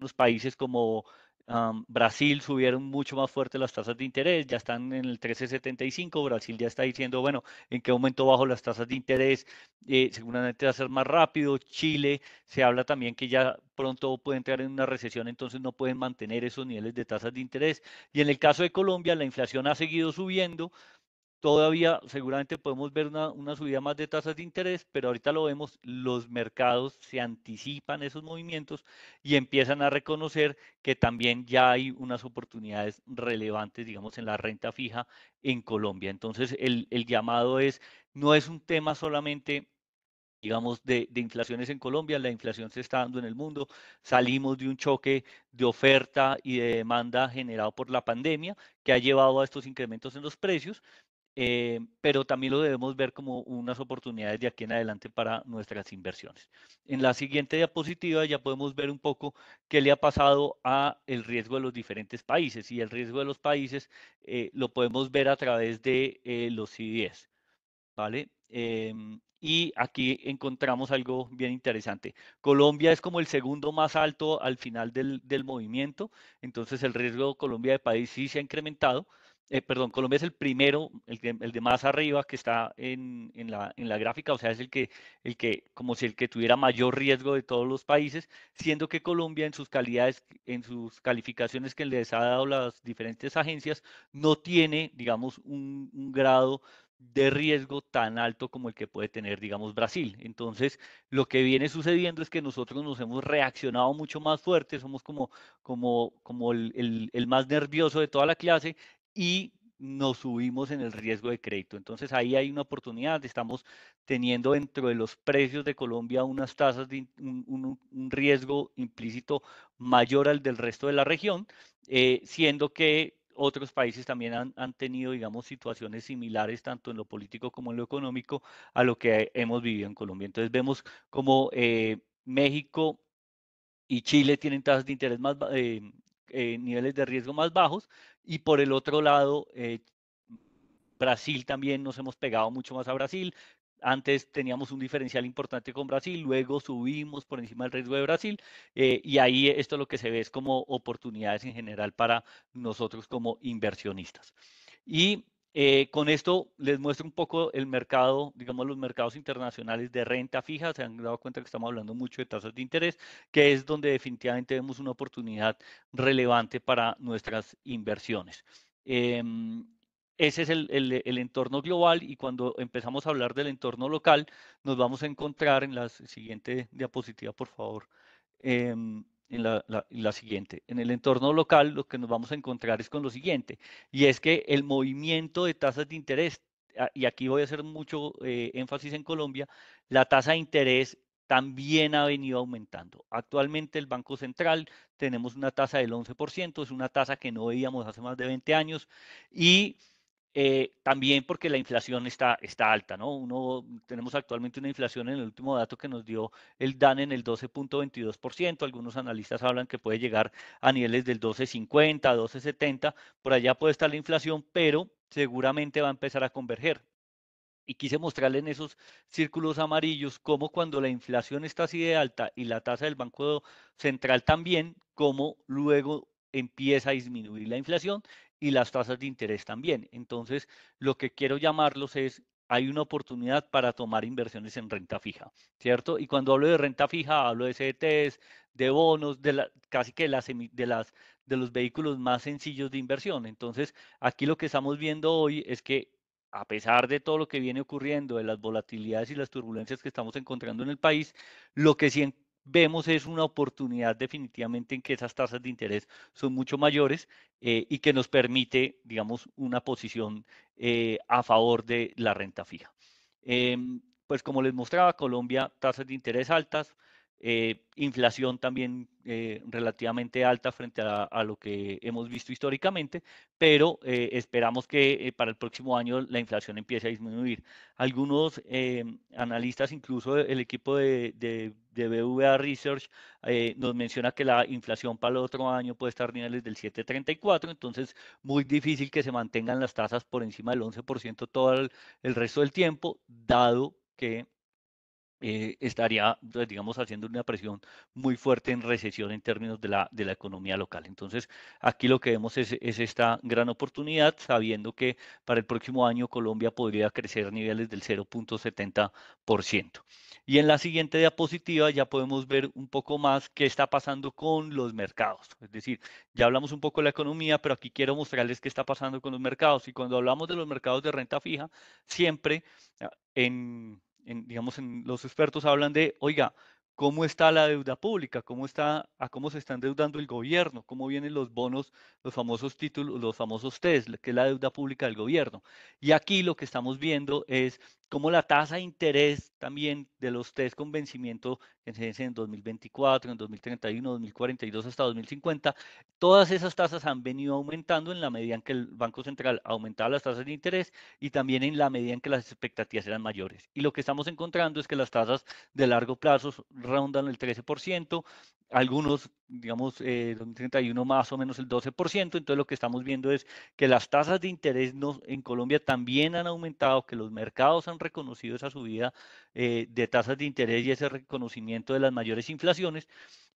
Los países como Brasil subieron mucho más fuerte las tasas de interés, ya están en el 1375, Brasil ya está diciendo, bueno, ¿en qué momento bajo las tasas de interés? Eh, seguramente va a ser más rápido. Chile, se habla también que ya pronto puede entrar en una recesión, entonces no pueden mantener esos niveles de tasas de interés. Y en el caso de Colombia, la inflación ha seguido subiendo. Todavía seguramente podemos ver una, una, subida más de tasas de interés, pero ahorita lo vemos, los mercados se anticipan esos movimientos y empiezan a reconocer que también ya hay unas oportunidades relevantes, digamos, en la renta fija en Colombia. Entonces, el, el llamado es, no es un tema solamente digamos, de, de, inflaciones en Colombia, la inflación se está dando en el mundo, salimos de un choque de oferta y de demanda generado por la pandemia que ha llevado a estos incrementos en los precios, eh, pero también lo debemos ver como unas oportunidades de aquí en adelante para nuestras inversiones. En la siguiente diapositiva ya podemos ver un poco qué le ha pasado a el riesgo de los diferentes países y el riesgo de los países eh, lo podemos ver a través de eh, los CDS, ¿vale? Em, y aquí encontramos algo bien interesante. Colombia es como el segundo más alto al final del, del movimiento, entonces el riesgo de Colombia de país sí se ha incrementado, eh, perdón, Colombia es el primero, el de, más arriba que está en, la, gráfica, o sea, es el que, el que, como si el que tuviera mayor riesgo de todos los países, siendo que Colombia en sus calidades, en sus calificaciones que les ha dado las diferentes agencias, no tiene, digamos, un, grado de riesgo tan alto como el que puede tener, digamos, Brasil. Entonces, lo que viene sucediendo es que nosotros nos hemos reaccionado mucho más fuerte, somos como, como, como el, el, más nervioso de toda la clase y nos subimos en el riesgo de crédito. Entonces ahí hay una oportunidad, estamos teniendo dentro de los precios de Colombia unas tasas de un, riesgo implícito mayor al del resto de la región, eh, siendo que otros países también han, han, tenido, digamos, situaciones similares, tanto en lo político como en lo económico, a lo que hemos vivido en Colombia. Entonces vemos como eh, México y Chile tienen tasas de interés más, eh, niveles de riesgo más bajos y por el otro lado, eh, Brasil también nos hemos pegado mucho más a Brasil. Antes teníamos un diferencial importante con Brasil, luego subimos por encima del riesgo de Brasil eh, y ahí esto lo que se ve es como oportunidades en general para nosotros como inversionistas. Y eh, con esto les muestro un poco el mercado, digamos los mercados internacionales de renta fija. Se han dado cuenta que estamos hablando mucho de tasas de interés, que es donde definitivamente vemos una oportunidad relevante para nuestras inversiones. Em, ese es el, el, entorno global y cuando empezamos a hablar del entorno local, nos vamos a encontrar en la siguiente diapositiva, por favor. Em, en la, siguiente. En el entorno local lo que nos vamos a encontrar es con lo siguiente, y es que el movimiento de tasas de interés, ah, y aquí voy a hacer mucho eh, énfasis en Colombia, la tasa de interés también ha venido aumentando. Actualmente el Banco Central tenemos una tasa del 11%, es una tasa que no veíamos hace más de 20 años, y eh, también porque la inflación está, está alta, ¿no? Uno, tenemos actualmente una inflación en el último dato que nos dio el DAN en el 12.22%, algunos analistas hablan que puede llegar a niveles del 12.50, 12.70, por allá puede estar la inflación, pero seguramente va a empezar a converger. Y quise mostrarle en esos círculos amarillos cómo cuando la inflación está así de alta y la tasa del Banco Central también, cómo luego empieza a disminuir la inflación y las tasas de interés también. Entonces, lo que quiero llamarlos es, hay una oportunidad para tomar inversiones en renta fija, ¿cierto? Y cuando hablo de renta fija, hablo de CDTs, de bonos, de la, casi que de, las, de los vehículos más sencillos de inversión. Entonces, aquí lo que estamos viendo hoy es que a pesar de todo lo que viene ocurriendo, de las volatilidades y las turbulencias que estamos encontrando en el país, lo que sí vemos es una oportunidad definitivamente en que esas tasas de interés son mucho mayores eh, y que nos permite, digamos, una posición eh, a favor de la renta fija. Em, pues como les mostraba, Colombia, tasas de interés altas, eh, inflación también eh, relativamente alta frente a, lo que hemos visto históricamente, pero eh, esperamos que para el próximo año la inflación empiece a disminuir. Algunos analistas, incluso el equipo de, BVA Research, nos menciona que la inflación para el otro año puede estar a niveles del 7,34, entonces muy difícil que se mantengan las tasas por encima del 11% todo el resto del tiempo, dado que eh, estaría, pues, digamos, haciendo una presión muy fuerte en recesión en términos de la, de la economía local. Entonces, aquí lo que vemos es, esta gran oportunidad, sabiendo que para el próximo año Colombia podría crecer a niveles del 0.70%. Y en la siguiente diapositiva ya podemos ver un poco más qué está pasando con los mercados. Es decir, ya hablamos un poco de la economía, pero aquí quiero mostrarles qué está pasando con los mercados. Y cuando hablamos de los mercados de renta fija, siempre ah, en digamos, en los expertos hablan de, oiga, ¿cómo está la deuda pública? ¿Cómo está, ¿A cómo se están endeudando el gobierno? ¿Cómo vienen los bonos, los famosos títulos, los famosos TES, que es la deuda pública del gobierno? Y aquí lo que estamos viendo es como la tasa de interés también de los test con vencimiento que en 2024, en 2031, 2042 hasta 2050, todas esas tasas han venido aumentando en la medida en que el Banco Central aumentaba las tasas de interés y también en la medida en que las expectativas eran mayores. Y lo que estamos encontrando es que las tasas de largo plazo rondan el 13%, algunos, digamos, eh, 2031 más o menos el 12%, entonces lo que estamos viendo es que las tasas de interés en Colombia también han aumentado, que los mercados han reconocido esa subida eh, de tasas de interés y ese reconocimiento de las mayores inflaciones,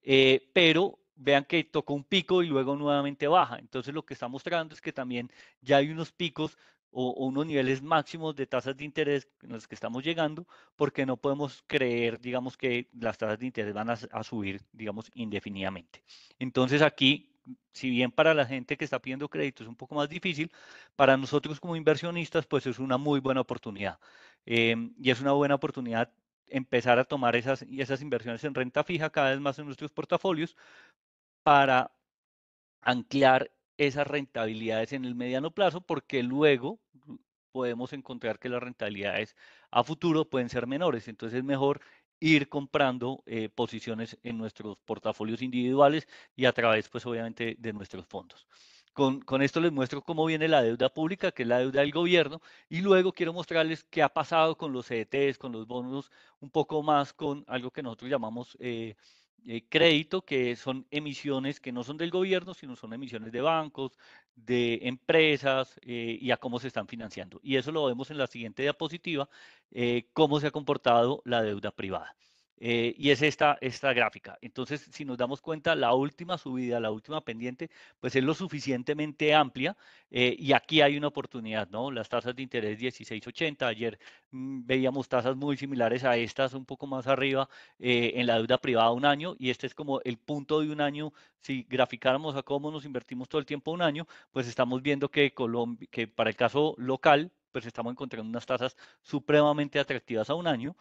eh, pero vean que tocó un pico y luego nuevamente baja. Entonces lo que está mostrando es que también ya hay unos picos o, unos niveles máximos de tasas de interés en los que estamos llegando, porque no podemos creer, digamos, que las tasas de interés van a, subir, digamos, indefinidamente. Entonces aquí si bien para la gente que está pidiendo crédito es un poco más difícil, para nosotros como inversionistas pues es una muy buena oportunidad. Em, y es una buena oportunidad empezar a tomar esas, esas inversiones en renta fija cada vez más en nuestros portafolios para anclar esas rentabilidades en el mediano plazo porque luego mm, podemos encontrar que las rentabilidades a futuro pueden ser menores. Entonces es mejor ir comprando eh, posiciones en nuestros portafolios individuales y a través, pues obviamente, de nuestros fondos. Con, esto les muestro cómo viene la deuda pública, que es la deuda del gobierno, y luego quiero mostrarles qué ha pasado con los CDTs, e con los bonos, un poco más con algo que nosotros llamamos eh, eh, crédito, que son emisiones que no son del gobierno, sino son emisiones de bancos, de empresas eh, y a cómo se están financiando. Y eso lo vemos en la siguiente diapositiva, eh, cómo se ha comportado la deuda privada. Eh, y es esta, esta gráfica. Entonces, si nos damos cuenta, la última subida, la última pendiente, pues es lo suficientemente amplia eh, y aquí hay una oportunidad, ¿no? Las tasas de interés 16,80, ayer mm, veíamos tasas muy similares a estas, un poco más arriba eh, en la deuda privada un año y este es como el punto de un año, si graficáramos a cómo nos invertimos todo el tiempo un año, pues estamos viendo que, que para el caso local, pues estamos encontrando unas tasas supremamente atractivas a un año,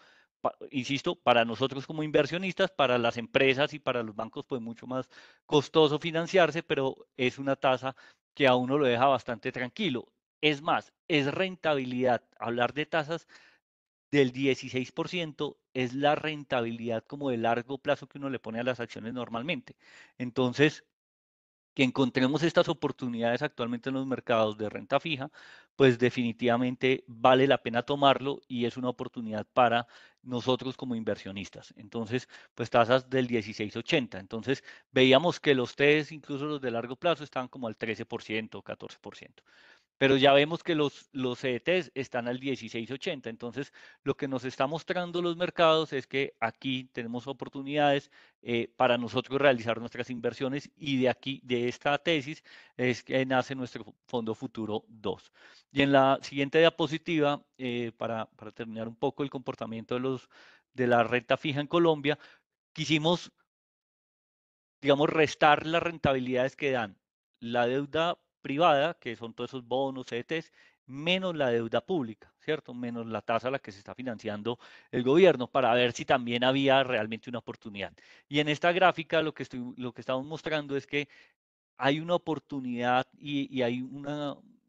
insisto, para nosotros como inversionistas, para las empresas y para los bancos, pues mucho más costoso financiarse, pero es una tasa que a uno lo deja bastante tranquilo. Es más, es rentabilidad. Hablar de tasas del 16% es la rentabilidad como de largo plazo que uno le pone a las acciones normalmente. Entonces, que encontremos estas oportunidades actualmente en los mercados de renta fija, pues definitivamente vale la pena tomarlo y es una oportunidad para nosotros como inversionistas. Entonces, pues tasas del 16,80. Entonces, veíamos que los TEDs, incluso los de largo plazo, estaban como al 13%, 14% pero ya vemos que los, los CETs están al 16.80, entonces lo que nos está mostrando los mercados es que aquí tenemos oportunidades eh, para nosotros realizar nuestras inversiones y de aquí, de esta tesis, es que nace nuestro Fondo Futuro 2. Y en la siguiente diapositiva, eh, para, para terminar un poco el comportamiento de, los, de la renta fija en Colombia, quisimos digamos, restar las rentabilidades que dan la deuda privada, que son todos esos bonos, CETES, menos la deuda pública, ¿cierto? Menos la tasa a la que se está financiando el gobierno para ver si también había realmente una oportunidad. Y en esta gráfica lo que, estoy, lo que estamos mostrando es que hay una oportunidad y, hay un,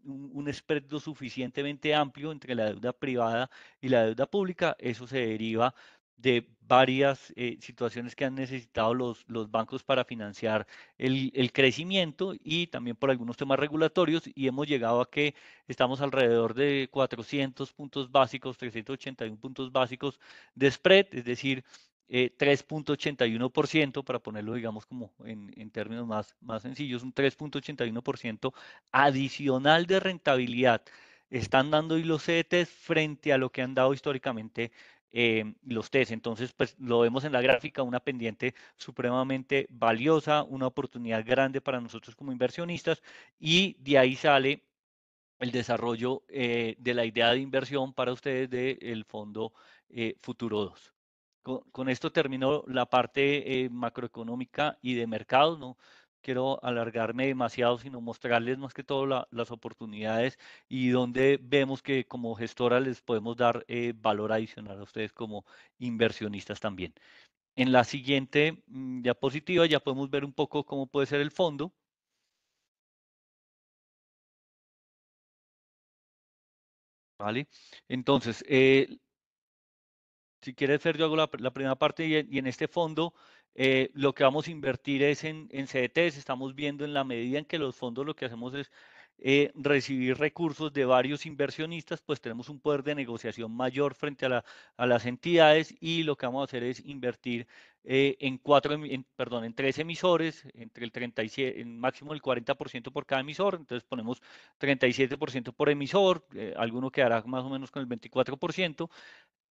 un suficientemente amplio entre la deuda privada y la deuda pública. Eso se deriva de varias eh, situaciones que han necesitado los, los bancos para financiar el, crecimiento y también por algunos temas regulatorios y hemos llegado a que estamos alrededor de 400 puntos básicos, 381 puntos básicos de spread, es decir, 3.81%, eh, para ponerlo digamos como en, términos más, más sencillos, un 3.81% adicional de rentabilidad están dando y los CETs frente a lo que han dado históricamente eh, los test. Entonces, pues lo vemos en la gráfica, una pendiente supremamente valiosa, una oportunidad grande para nosotros como inversionistas y de ahí sale el desarrollo eh, de la idea de inversión para ustedes del fondo eh, Futuro 2. Con, esto terminó la parte macroeconómica y de mercado, ¿no? quiero alargarme demasiado, sino mostrarles más que todo las oportunidades y donde vemos que como gestora les podemos dar eh, valor adicional a ustedes como inversionistas también. En la siguiente mm, diapositiva ya podemos ver un poco cómo puede ser el fondo. ¿Vale? Entonces, eh, si quiere hacer yo hago la, primera parte y en este fondo eh, lo que vamos a invertir es en, CDTs, estamos viendo en la medida en que los fondos lo que hacemos es eh, recibir recursos de varios inversionistas, pues tenemos un poder de negociación mayor frente a, las entidades y lo que vamos a hacer es invertir eh, en cuatro, perdón, en tres emisores, entre el 37, en máximo el 40% por cada emisor, entonces ponemos 37% por emisor, alguno quedará más o menos con el 24%,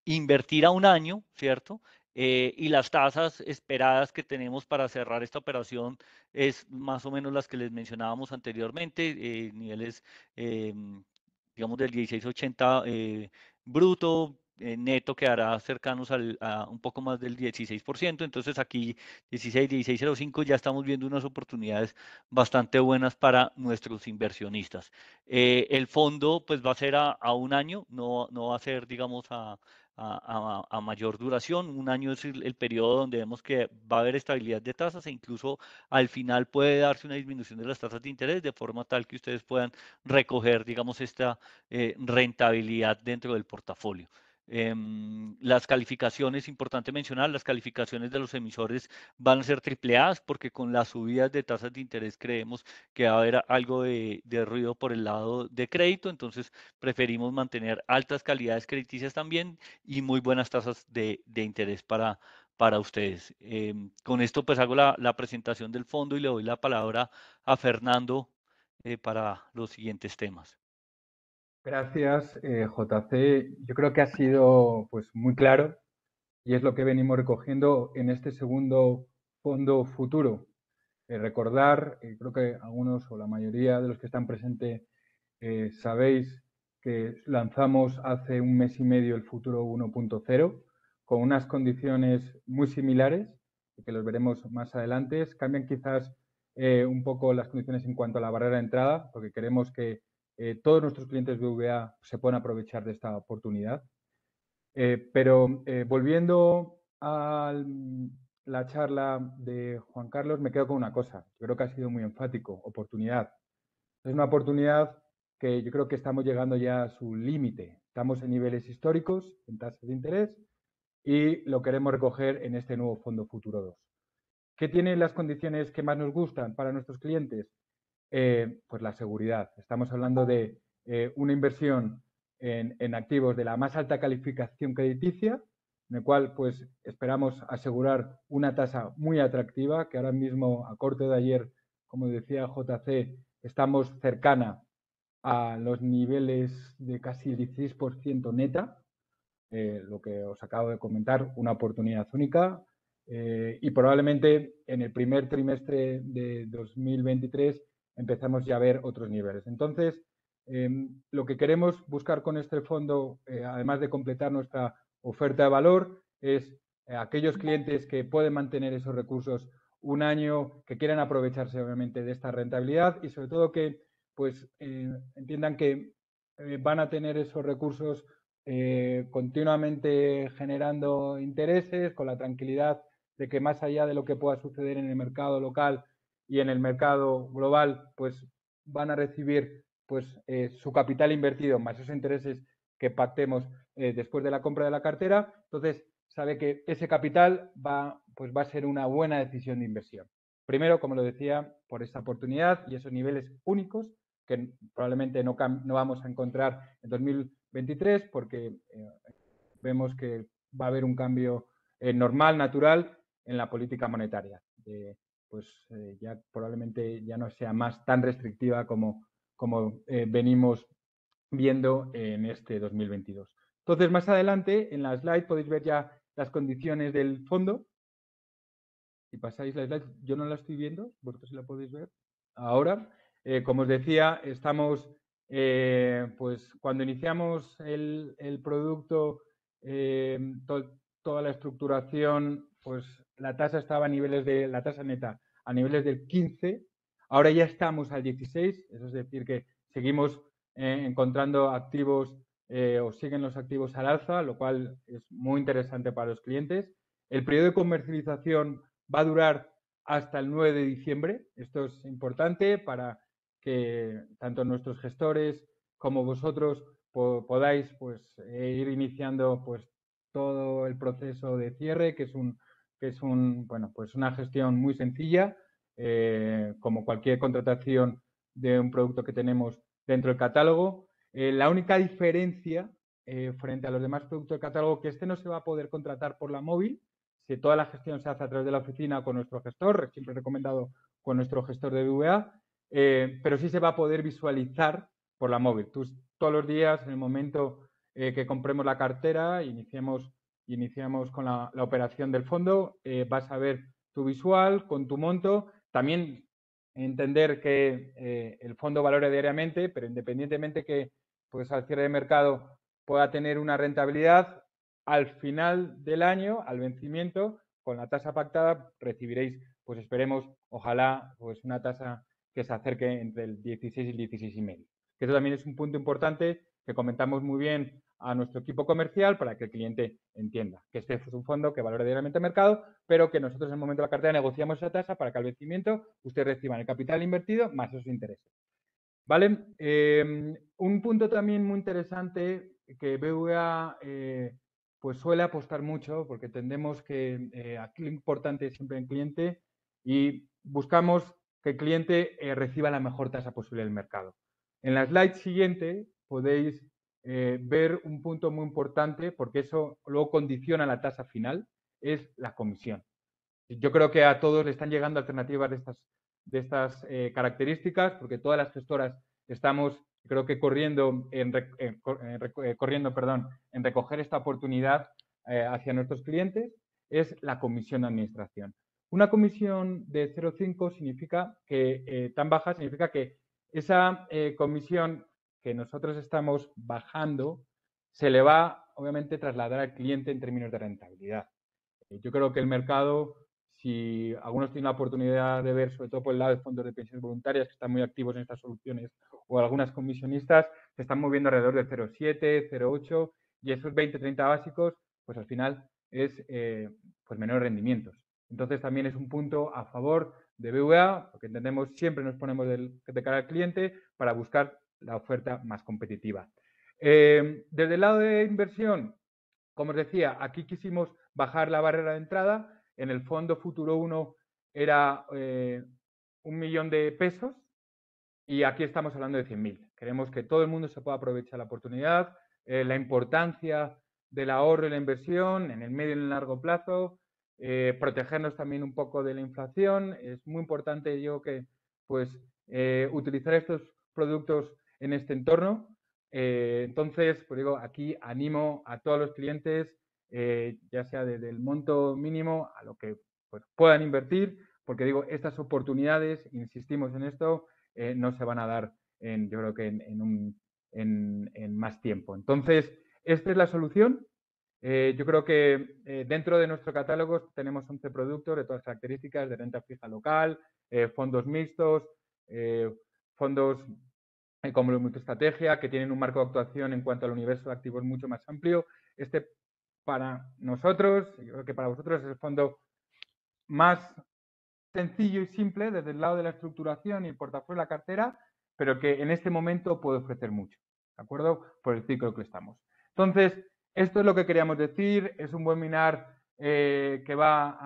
invertir a un año, ¿cierto? Eh, y las tasas esperadas que tenemos para cerrar esta operación es más o menos las que les mencionábamos anteriormente, eh, niveles, eh, digamos, del 1680 bruto, neto quedará cercanos al, a un poco más del 16%. Entonces aquí 16, 1605 ya estamos viendo unas oportunidades bastante buenas para nuestros inversionistas. el fondo pues va a ser a, a un año, no, no va a ser digamos a, a, mayor duración. Un año es el, periodo donde vemos que va a haber estabilidad de tasas e incluso al final puede darse una disminución de las tasas de interés de forma tal que ustedes puedan recoger, digamos, esta eh, rentabilidad dentro del portafolio. Em, las calificaciones, importante mencionar, las calificaciones de los emisores van a ser tripleadas porque con las subidas de tasas de interés creemos que va a haber algo de, ruido por el lado de crédito, entonces preferimos mantener altas calidades crediticias también y muy buenas tasas de, interés para, para ustedes. Em, con esto pues hago la, presentación del fondo y le doy la palabra a Fernando eh, para los siguientes temas. Gracias, eh, JC. Yo creo que ha sido pues, muy claro y es lo que venimos recogiendo en este segundo fondo futuro. Eh, recordar, eh, creo que algunos o la mayoría de los que están presentes sabéis que lanzamos hace un mes y medio el futuro 1.0 con unas condiciones muy similares, que los veremos más adelante. Cambian quizás un poco las condiciones en cuanto a la barrera de entrada, porque queremos que eh, todos nuestros clientes BVA se pueden aprovechar de esta oportunidad. Eh, pero eh, volviendo a la charla de Juan Carlos, me quedo con una cosa. Yo creo que ha sido muy enfático, oportunidad. Es una oportunidad que yo creo que estamos llegando ya a su límite. Estamos en niveles históricos, en tasas de interés, y lo queremos recoger en este nuevo Fondo Futuro 2. ¿Qué tienen las condiciones que más nos gustan para nuestros clientes? Eh, pues la seguridad. Estamos hablando de eh, una inversión en, activos de la más alta calificación crediticia, en el cual pues esperamos asegurar una tasa muy atractiva, que ahora mismo a corte de ayer, como decía JC, estamos cercana a los niveles de casi 16% neta, eh, lo que os acabo de comentar, una oportunidad única. y probablemente en el primer trimestre de 2023 empezamos ya a ver otros niveles. Entonces, em, lo que queremos buscar con este fondo, eh, además de completar nuestra oferta de valor, es eh, aquellos clientes que pueden mantener esos recursos un año, que quieran aprovecharse obviamente de esta rentabilidad y sobre todo que pues eh, entiendan que van a tener esos recursos continuamente generando intereses, con la tranquilidad de que más allá de lo que pueda suceder en el mercado local, y en el mercado global, pues van a recibir pues, eh, su capital invertido más esos intereses que pactemos eh, después de la compra de la cartera. Entonces, sabe que ese capital va, pues, va a ser una buena decisión de inversión. Primero, como lo decía, por esa oportunidad y esos niveles únicos que probablemente no, no vamos a encontrar en 2023 porque eh, vemos que va a haber un cambio normal, natural, en la política monetaria. De, pues eh, ya probablemente ya no sea más tan restrictiva como, como eh, venimos viendo en este 2022. Entonces, más adelante en la slide podéis ver ya las condiciones del fondo. Si pasáis la slide, yo no la estoy viendo, vosotros la podéis ver ahora. Eh, como os decía, estamos, pues cuando iniciamos el, producto, toda la estructuración, pues la tasa estaba a niveles de, la tasa neta a niveles del 15, ahora ya estamos al 16, eso es decir, que seguimos eh, encontrando activos eh, o siguen los activos al alza, lo cual es muy interesante para los clientes. El periodo de comercialización va a durar hasta el 9 de diciembre. Esto es importante para que tanto nuestros gestores como vosotros podáis pues, eh, ir iniciando pues, todo el proceso de cierre, que es un que es un, bueno, pues una gestión muy sencilla, eh, como cualquier contratación de un producto que tenemos dentro del catálogo. Eh, la única diferencia eh, frente a los demás productos del catálogo que este no se va a poder contratar por la móvil, si toda la gestión se hace a través de la oficina con nuestro gestor, siempre recomendado con nuestro gestor de DVA, pero sí se va a poder visualizar por la móvil. todos los días, en el momento que compremos la cartera, iniciemos Iniciamos con la, operación del fondo. Eh, vas a ver tu visual con tu monto. También entender que eh, el fondo valora diariamente, pero independientemente que pues, al cierre de mercado pueda tener una rentabilidad, al final del año, al vencimiento, con la tasa pactada, recibiréis, pues esperemos, ojalá, pues una tasa que se acerque entre el 16 y el 16,5. Que eso también es un punto importante que comentamos muy bien a nuestro equipo comercial para que el cliente entienda que este es un fondo que valora diariamente el mercado, pero que nosotros en el momento de la cartera negociamos esa tasa para que al vencimiento usted reciba el capital invertido más esos intereses. ¿Vale? Em, un punto también muy interesante que BVA eh, pues suele apostar mucho porque entendemos que eh, aquí lo importante es siempre el cliente y buscamos que el cliente eh, reciba la mejor tasa posible del mercado. En la slide siguiente podéis eh, ver un punto muy importante, porque eso luego condiciona la tasa final, es la comisión. Yo creo que a todos le están llegando alternativas de estas, de estas eh, características, porque todas las gestoras estamos, creo que corriendo, en, eh, corriendo perdón, en recoger esta oportunidad hacia nuestros clientes, es la comisión de administración. Una comisión de 0,5 significa que, tan baja, significa que esa comisión que nosotros estamos bajando se le va, obviamente, trasladar al cliente en términos de rentabilidad. Eh, yo creo que el mercado, si algunos tienen la oportunidad de ver, sobre todo por el lado de fondos de pensiones voluntarias, que están muy activos en estas soluciones, o algunas comisionistas, se están moviendo alrededor de 0,7, 0,8, y esos 20, 30 básicos, pues al final es eh, pues menores rendimientos. Entonces también es un punto a favor de BVA, porque entendemos siempre nos ponemos de cara al cliente para buscar la oferta más competitiva. Eh, desde el lado de inversión, como os decía, aquí quisimos bajar la barrera de entrada. En el fondo Futuro 1 era eh, un millón de pesos y aquí estamos hablando de 100.000. Queremos que todo el mundo se pueda aprovechar la oportunidad, eh, la importancia del ahorro y la inversión en el medio y en el largo plazo, protegernos también un poco de la inflación. Es muy importante yo que pues utilizar estos productos en este entorno. Eh, entonces, pues digo, aquí animo a todos los clientes, eh, ya sea desde el monto mínimo a lo que pues, puedan invertir, porque digo, estas oportunidades, insistimos en esto, eh, no se van a dar, en, yo creo que en, un, en, más tiempo. Entonces, esta es la solución. yo creo que dentro de nuestro catálogo tenemos 11 productos de todas características, de renta fija local, fondos mixtos, fondos como la estrategia, que tienen un marco de actuación en cuanto al universo de activos mucho más amplio. Este para nosotros, yo creo que para vosotros es el fondo más sencillo y simple desde el lado de la estructuración y el portafolio de la cartera, pero que en este momento puede ofrecer mucho, ¿de acuerdo? Por el ciclo que estamos. Entonces, esto es lo que queríamos decir, es un webinar eh, que va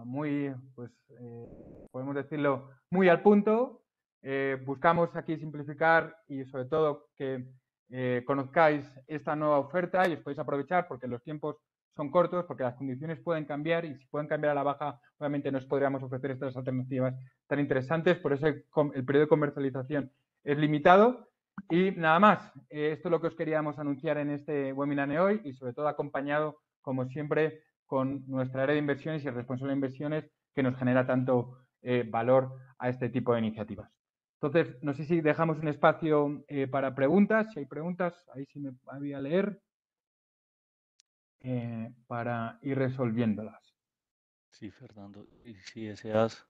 a, muy, pues, eh, podemos decirlo, muy al punto, eh, buscamos aquí simplificar y sobre todo que eh, conozcáis esta nueva oferta y os podéis aprovechar porque los tiempos son cortos, porque las condiciones pueden cambiar y si pueden cambiar a la baja, obviamente nos podríamos ofrecer estas alternativas tan interesantes. Por eso el, periodo de comercialización es limitado. Y nada más, eh, esto es lo que os queríamos anunciar en este webinar de hoy y sobre todo acompañado, como siempre, con nuestra área de inversiones y el responsable de inversiones que nos genera tanto valor a este tipo de iniciativas. Entonces, no sé si dejamos un espacio eh, para preguntas, si hay preguntas, ahí sí me voy a leer, eh, para ir resolviéndolas. Sí, Fernando, y si deseas,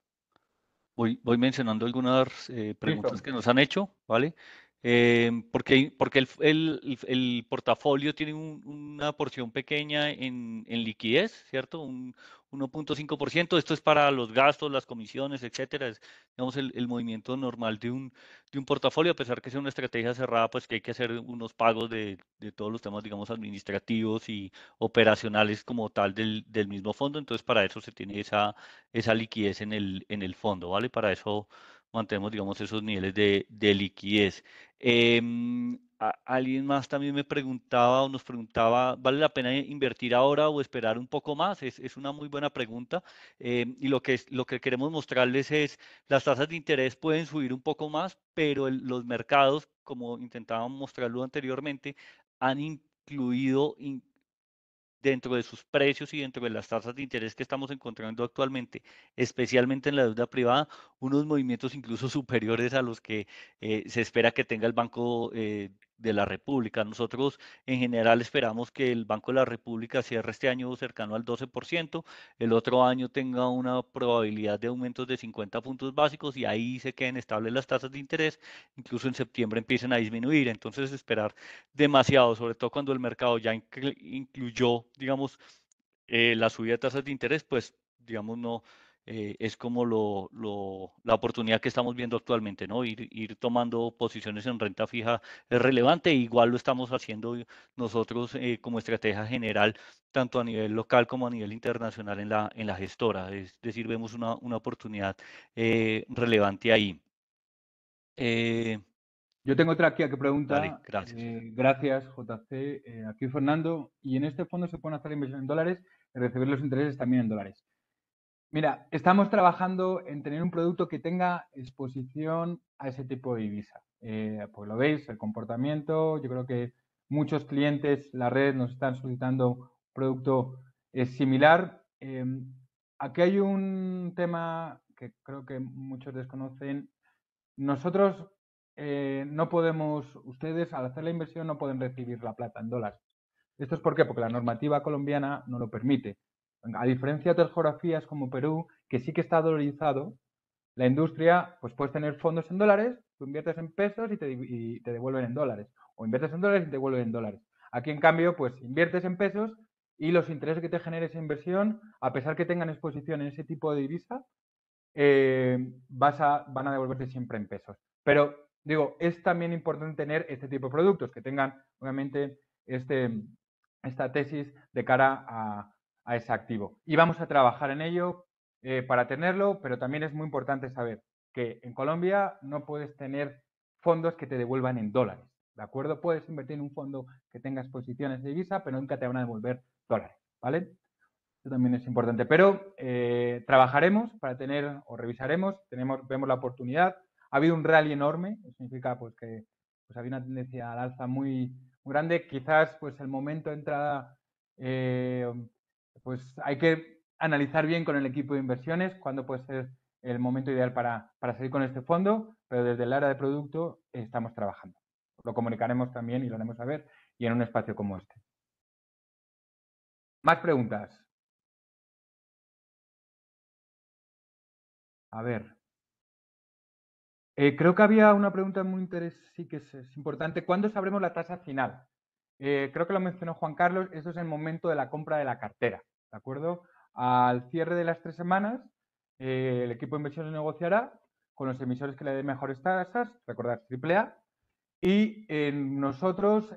voy, voy mencionando algunas eh, preguntas que nos han hecho, ¿vale? Em, porque porque el, el, portafolio tiene una porción pequeña en, en liquidez, ¿cierto? Un 1.5%. Esto es para los gastos, las comisiones, etcétera. Es, digamos, el, el, movimiento normal de un, de un portafolio, a pesar que sea una estrategia cerrada, pues que hay que hacer unos pagos de, de todos los temas, digamos, administrativos y operacionales como tal del, del, mismo fondo. Entonces, para eso se tiene esa, esa liquidez en el, en el fondo, ¿vale? Para eso mantenemos, digamos, esos niveles de, liquidez. Em, alguien más también me preguntaba o nos preguntaba, ¿vale la pena invertir ahora o esperar un poco más? Es, es una muy buena pregunta. Em, y lo que, lo que queremos mostrarles es, las tasas de interés pueden subir un poco más, pero los mercados, como intentaba mostrarlo anteriormente, han incluido dentro de sus precios y dentro de las tasas de interés que estamos encontrando actualmente, especialmente en la deuda privada, unos movimientos incluso superiores a los que eh, se espera que tenga el Banco eh, de la República. Nosotros en general esperamos que el Banco de la República cierre este año cercano al 12%, el otro año tenga una probabilidad de aumentos de 50 puntos básicos y ahí se queden estables las tasas de interés, incluso en septiembre empiecen a disminuir. Entonces esperar demasiado, sobre todo cuando el mercado ya incluyó, digamos, eh, la subida de tasas de interés, pues digamos no eh, es como la oportunidad que estamos viendo actualmente, ¿no? Ir, tomando posiciones en renta fija es relevante, igual lo estamos haciendo nosotros eh, como estrategia general, tanto a nivel local como a nivel internacional en la, en la gestora, es decir, vemos una, oportunidad eh, relevante ahí. Yo tengo otra aquí a que pregunta. gracias. JC. aquí Fernando. Y en este fondo se pueden hacer inversión en dólares y recibir los intereses también en dólares. Mira, estamos trabajando en tener un producto que tenga exposición a ese tipo de divisa. Eh, pues lo veis, el comportamiento, yo creo que muchos clientes, la red nos están solicitando un producto eh, similar. Eh, aquí hay un tema que creo que muchos desconocen. Nosotros no podemos, ustedes al hacer la inversión no pueden recibir la plata en dólares. ¿Esto es por qué? Porque la normativa colombiana no lo permite. A diferencia de otras geografías como Perú, que sí que está dolarizado, la industria, pues puedes tener fondos en dólares, tú inviertes en pesos y te, devuelven en dólares. O inviertes en dólares y te devuelven en dólares. Aquí, en cambio, pues inviertes en pesos y los intereses que te genere esa inversión, a pesar que tengan exposición en ese tipo de divisa, eh, vas a, van a devolverte siempre en pesos. Pero digo, es también importante tener este tipo de productos que tengan, obviamente, este, esta tesis de cara a, a ese activo. Y vamos a trabajar en ello eh, para tenerlo, pero también es muy importante saber que en Colombia no puedes tener fondos que te devuelvan en dólares. ¿De acuerdo? Puedes invertir en un fondo que tengas posiciones de divisa, pero nunca te van a devolver dólares. ¿Vale? Eso también es importante. Pero eh, trabajaremos para tener o revisaremos, tenemos, vemos la oportunidad. Ha habido un rally enorme, eso significa pues, que pues, había una tendencia al alza muy, grande. Quizás pues, el momento de entrada eh, pues hay que analizar bien con el equipo de inversiones cuándo puede ser el momento ideal para, para salir con este fondo, pero desde el área de producto estamos trabajando. Lo comunicaremos también y lo haremos saber y en un espacio como este. Más preguntas. A ver. Eh, creo que había una pregunta muy interesante, sí que es importante. ¿Cuándo sabremos la tasa final? Eh, creo que lo mencionó Juan Carlos, esto es el momento de la compra de la cartera, ¿de acuerdo? Al cierre de las tres semanas, eh, el equipo de inversiones negociará con los emisores que le den mejores tasas, recordad AAA, y eh, nosotros,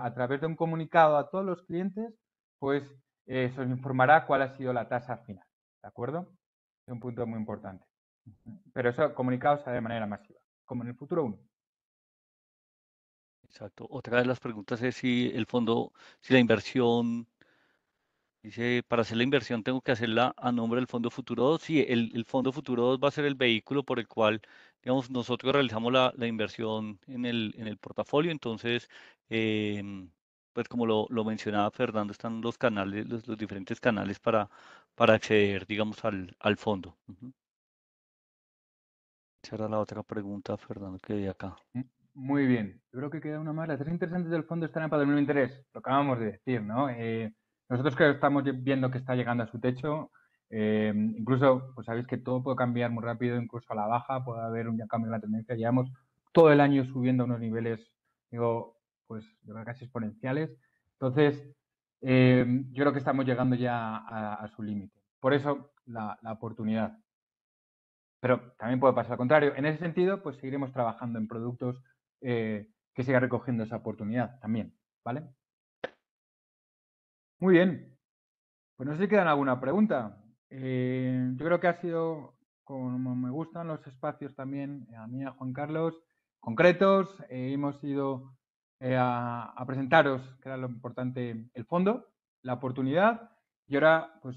a través de un comunicado a todos los clientes, pues se os informará cuál ha sido la tasa final, ¿de acuerdo? Es un punto muy importante. Pero eso comunicado sea de manera masiva, como en el futuro uno. Exacto. Otra de las preguntas es si el fondo, si la inversión, dice, para hacer la inversión tengo que hacerla a nombre del Fondo Futuro 2. Sí, el, Fondo Futuro 2 va a ser el vehículo por el cual, digamos, nosotros realizamos la, inversión en el, en el, portafolio. Entonces, em, pues como lo, lo, mencionaba Fernando, están los canales, los, diferentes canales para, para acceder, digamos, al, al fondo. Esa era la otra pregunta, Fernando, que de acá. Mm. Muy bien, yo creo que queda una más. Las tres interesantes del fondo están para el interés, lo acabamos de decir, ¿no? Eh, nosotros que estamos viendo que está llegando a su techo, eh, incluso, pues sabéis que todo puede cambiar muy rápido, incluso a la baja, puede haber un cambio en la tendencia. Llevamos todo el año subiendo a unos niveles, digo, pues yo creo casi exponenciales. Entonces, eh, yo creo que estamos llegando ya a, su límite. Por eso, la, la oportunidad. Pero también puede pasar al contrario. En ese sentido, pues seguiremos trabajando en productos eh, que siga recogiendo esa oportunidad también, ¿vale? Muy bien. Pues no sé si quedan alguna pregunta. Eh, yo creo que ha sido, como me gustan los espacios también, eh, a mí, a Juan Carlos, concretos. hemos ido a, a, presentaros, que era lo importante, el fondo, la oportunidad. Y ahora, pues,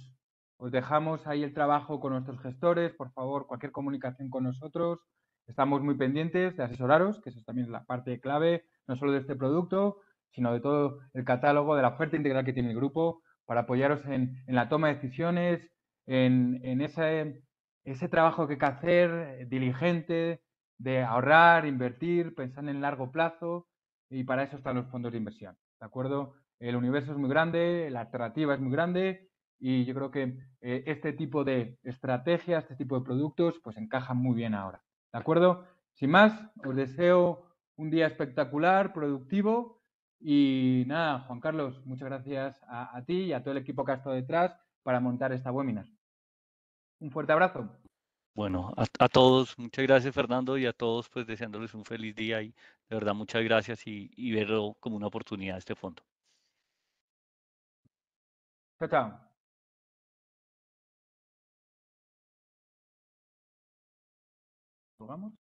os dejamos ahí el trabajo con nuestros gestores. Por favor, cualquier comunicación con nosotros. Estamos muy pendientes de asesoraros, que eso también la parte clave, no solo de este producto, sino de todo el catálogo, de la oferta integral que tiene el grupo, para apoyaros en, la toma de decisiones, en, ese, ese, trabajo que hay que hacer, eh, diligente, de ahorrar, invertir, pensar en largo plazo, y para eso están los fondos de inversión. ¿De acuerdo? El universo es muy grande, la alternativa es muy grande, y yo creo que eh, este tipo de estrategias, este tipo de productos, pues encajan muy bien ahora. ¿De acuerdo? Sin más, os deseo un día espectacular, productivo. Y nada, Juan Carlos, muchas gracias a, ti y a todo el equipo que ha estado detrás para montar esta webinar. Un fuerte abrazo. Bueno, a, todos, muchas gracias Fernando y a todos pues deseándoles un feliz día y de verdad muchas gracias y, y verlo como una oportunidad este fondo. Chao, chao. ¿Vamos?